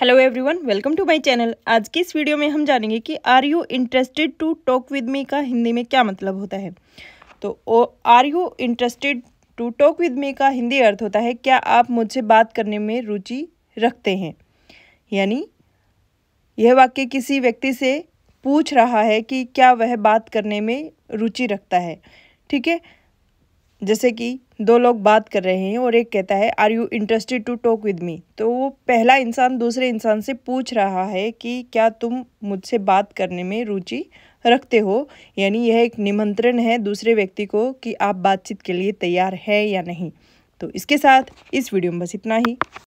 hello everyone welcome to my channel आज की इस वीडियो में हम जानेंगे कि are you interested to talk with me का हिंदी में क्या मतलब होता है तो oh are you interested to talk with me का हिंदी अर्थ होता है क्या आप मुझसे बात करने में रुचि रखते हैं यानी यह वाक्य किसी व्यक्ति से पूछ रहा है कि क्या वह बात करने में रुचि रखता है ठीक है जैसे कि दो लोग बात कर रहे हैं और एक कहता है are you interested to talk with me तो वो पहला इंसान दूसरे इंसान से पूछ रहा है कि क्या तुम मुझसे बात करने में रुचि रखते हो यानी यह एक निमंत्रण है दूसरे व्यक्ति को कि आप बातचीत के लिए तैयार है या नहीं तो इसके साथ इस वीडियो में बस इतना ही